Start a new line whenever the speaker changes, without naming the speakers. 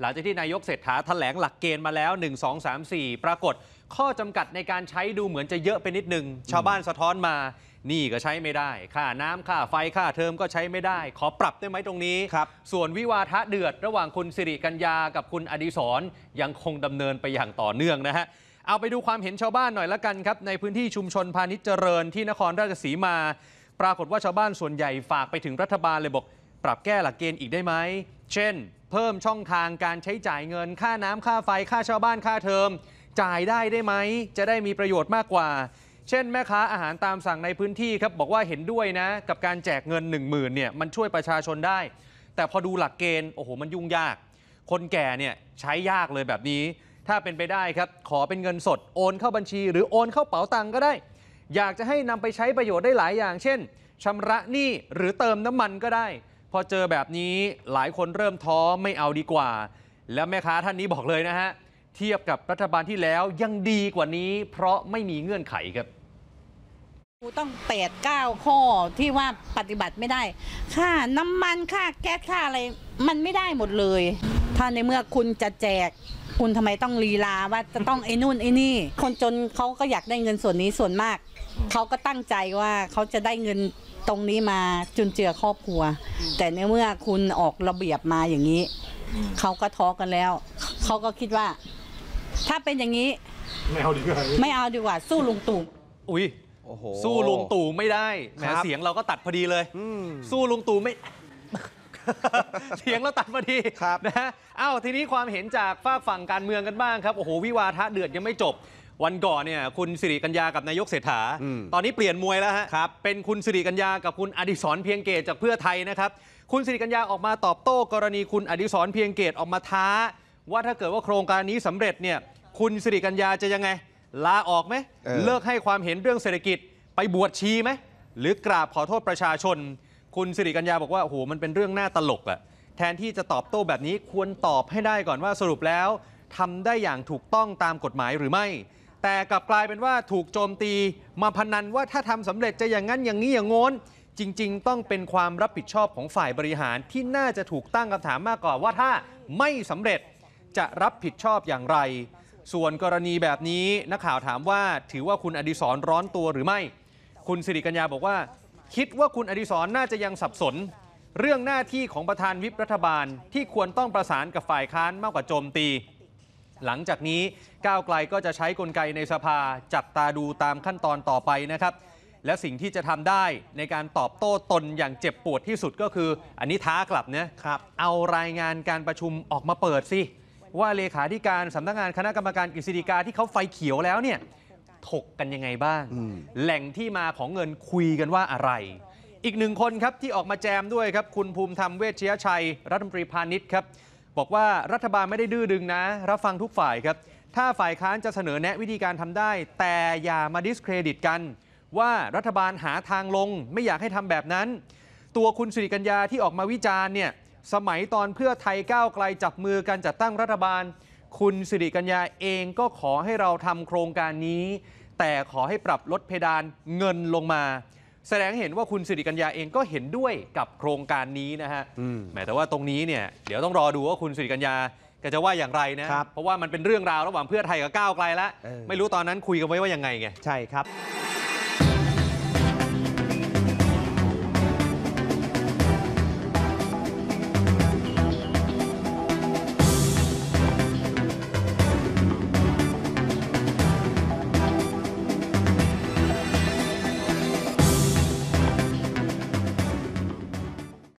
หลังจากที่นายกเศรษฐาแถลงหลักเกณฑ์มาแล้ว 1 2 3 4 ปรากฏ ข้อจำกัดในการใช้ดูเหมือนจะเยอะไปนิดนึง ชาวบ้านสะท้อนมา นี่ก็ใช้ไม่ได้ค่าน้ำค่าไฟค่าเทอมก็ใช้ไม่ได้ ขอปรับได้ไหมตรงนี้ ส่วนวิวาทะเดือดระหว่างคุณสิริกัญญากับคุณอดิศรยังคงดำเนินไปอย่างต่อเนื่องนะฮะเอาไปดูความเห็นชาวบ้านหน่อยละกันครับ ในพื้นที่ชุมชนพาณิชย์เจริญที่นครราชสีมา ปรากฏว่าชาวบ้านส่วนใหญ่ฝากไปถึงรัฐบาลเลยบอกปรับแก้หลักเกณฑ์อีกได้ไหมเช่นเพิ่มช่องทางการใช้จ่ายเงินค่าน้ำค่าไฟค่าเช่าบ้านค่าเทอม จ่ายได้ได้ไหมจะได้มีประโยชน์มากกว่า เช่นแม่ค้าอาหารตามสั่งในพื้นที่ครับบอกว่าเห็นด้วยนะ กับการแจกเงิน 1 0,000เนี่ยมันช่วยประชาชนได้แต่พอดูหลักเกณฑ์โอ้โหมันยุ่งยาก คนแก่เนี่ยใช้ยากเลยแบบนี้ ถ้าเป็นไปได้ครับ ขอเป็นเงินสดโอนเข้าบัญชี หรือโอนเข้าเป๋าตังก็ได้ อยากจะให้นำไปใช้ประโยชน์ได้หลายอย่าง เช่นชำระหนี้หรือเติมน้ำมันก็ได้พอเจอแบบนี้หลายคนเริ่มท้อไม่เอาดีกว่า แล้วแม่ค้าท่านนี้บอกเลยนะฮะ เทียบกับรัฐบาลที่แล้วยังดีกว่านี้เพราะไม่มีเงื่อนไขครับ
ต้องแปดเก้าข้อที่ว่าปฏิบัติไม่ได้ ค่าน้ำมันค่าแก๊สค่าอะไร มันไม่ได้หมดเลยถ้าในเมื่อคุณจะแจกคุณทำไมต้องลีลาว่า จะต้องไอ้นู่นไอ้นี่ คนจนเขาก็อยากได้เงินส่วนนี้ส่วนมาก เขาก็ตั้งใจว่าเขาจะได้เงินตรงนี้มาจุนเจือครอบครัว แต่ในเมื่อ คุณออกระเบียบมาอย่างนี้ เขาก็ท้อกันแล้ว เขาก็คิดว่า ถ้าเป็นอย่างนี้ ไม่เอาดีกว่าไม่เอาดีกว่าสู้ลุงตู่
อุ้ยสู้ลุงตู่ไม่ได้แหเสียงเราก็ตัดพอดีเลยสู้ลุงตู่ไม่เถียงแล้วตัดพอดีครับนะฮะอ้าวทีนี้ความเห็นจากฝากฝั่งการเมืองกันบ้างครับโอ้โหวิวาทะเดือดยังไม่จบ วันก่อนเนี่ยคุณสิริกัญญากับนายกเศรษฐาอตอนนี้เปลี่ยนมวยแล้วฮะครับเป็นคุณสิริกัญญากับคุณอดิศรเพียงเกตจากเพื่อไทยนะครับ คุณสิริกัญญาออกมาตอบโต้กรณี คุณอดิศรเพียงเกตออกมาท้า ว่าถ้าเกิดว่าโครงการนี้สำเร็จเนี่ย คุณสิริกัญญาจะยังไงลาออกไหมเออเลิกให้ความเห็นเรื่องเศรษฐกิจไปบวชชีไหมหรือกราบขอโทษประชาชน คุณสิริกัญญาบอกว่าโอ้โหมันเป็นเรื่องน่าตลกอะแทนที่จะตอบโต้แบบนี้ควรตอบให้ได้ก่อนว่าสรุปแล้วทำได้อย่างถูกต้องตามกฎหมายหรือไม่ แต่กลับกลายเป็นว่าถูกโจมตี มาพนันว่าถ้าทำสำเร็จจะอย่างนั้นอย่างนี้อย่างงน้นจริงๆ ต้องเป็นความรับผิดชอบของฝ่ายบริหาร ที่น่าจะถูกตั้งคำถามมากกว่าว่าถ้าไม่สำเร็จจะรับผิดชอบอย่างไร ส่วนกรณีแบบนี้นักข่าวถามว่าถือว่าคุณอดิศรร้อนตัวหรือไม่ คุณสิริกัญญาบอกว่า คิดว่าคุณอดิศรน่าจะยังสับสนเรื่องหน้าที่ของประธานวิปรัฐบาลที่ควรต้องประสานกับฝ่ายค้านมากกว่าโจมตี หลังจากนี้ก้าวไกลก็จะใช้กลไกในสภาจับตาดูตามขั้นตอนต่อไปนะครับ และสิ่งที่จะทำได้ในการตอบโต้ตนอย่างเจ็บปวดที่สุดก็คือ อันนี้ท้ากลับนะครับเอารายงานการประชุมออกมาเปิดสิ ว่าเลขาธิการสำนักงานคณะกรรมการกฤษฎีกาที่เขาไฟเขียวแล้วเนี่ยถกกันยังไงบ้าง แหล่งที่มาของเงินคุยกันว่าอะไรอีกหนึ่งคนครับที่ออกมาแจมด้วยครับ คุณภูมิธรรมเวชเชียชัย รัฐมนตรีพาณิชย์ครับ บอกว่ารัฐบาลไม่ได้ดื้อดึงนะ รับฟังทุกฝ่ายครับ ถ้าฝ่ายค้านจะเสนอแนะวิธีการทำได้ แต่อย่ามาดิสเครดิตกัน ว่ารัฐบาลหาทางลงไม่อยากให้ทำแบบนั้น ตัวคุณสุริกัญญาที่ออกมาวิจารณ์เนี่ยสมัยตอนเพื่อไทยก้าวไกลจับมือกันจัดตั้งรัฐบาล คุณสิริกัญญาเองก็ขอให้เราทำโครงการนี้ แต่ขอให้ปรับลดเพดานเงินลงมาแสดงเห็นว่าคุณสิริกัญญาเอง ก็เห็นด้วยกับโครงการนี้นะฮะ แม้แต่ว่าตรงนี้เนี่ย เดี๋ยวต้องรอดูว่าคุณสิริกัญญาจะว่าอย่างไรนะ เพราะว่ามันเป็นเรื่องราวระหว่างเพื่อไทยกับก้าวไกลแล้วไม่รู้ตอนนั้นคุยกันไว้ว่ายังไงไง ใช่ครับ